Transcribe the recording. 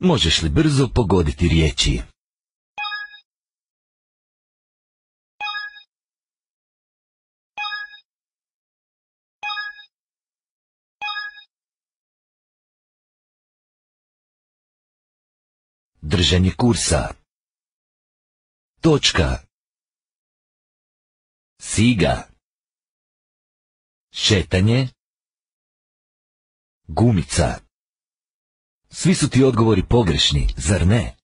Možeš li brzo pogoditi riječi? Držanje kursa. Točka. Siga. Šetanje. Gumica. Svi su ti odgovori pogrešni, zar ne?